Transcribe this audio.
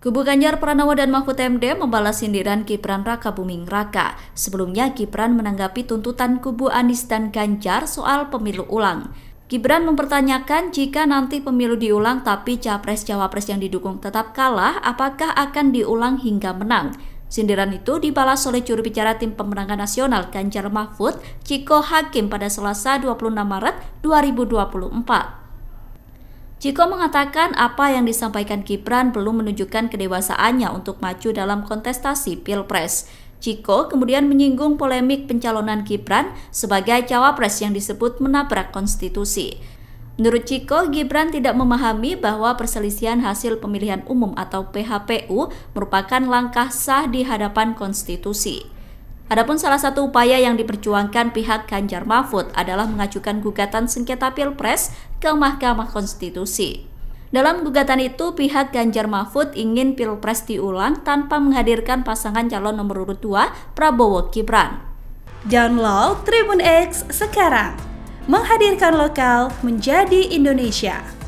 Kubu Ganjar Pranowo dan Mahfud MD membalas sindiran Kipran Raka Buming Raka. Sebelumnya Kipran menanggapi tuntutan kubu Anis dan Ganjar soal pemilu ulang. Gibran mempertanyakan jika nanti pemilu diulang tapi capres-cawapres yang didukung tetap kalah, apakah akan diulang hingga menang? Sindiran itu dibalas oleh juru bicara tim pemenangan nasional Ganjar Mahfud, Ciko Hakim pada Selasa 26 Maret 2024. Ciko mengatakan apa yang disampaikan Gibran belum menunjukkan kedewasaannya untuk maju dalam kontestasi Pilpres. Ciko kemudian menyinggung polemik pencalonan Gibran sebagai cawapres yang disebut menabrak konstitusi. Menurut Ciko, Gibran tidak memahami bahwa perselisihan hasil pemilihan umum atau PHPU merupakan langkah sah di hadapan konstitusi. Adapun salah satu upaya yang diperjuangkan pihak Ganjar Mahfud adalah mengajukan gugatan sengketa Pilpres ke Mahkamah Konstitusi. Dalam gugatan itu, pihak Ganjar Mahfud ingin Pilpres diulang tanpa menghadirkan pasangan calon nomor urut 2 Prabowo Gibran. Download Tribun X sekarang, menghadirkan lokal menjadi Indonesia.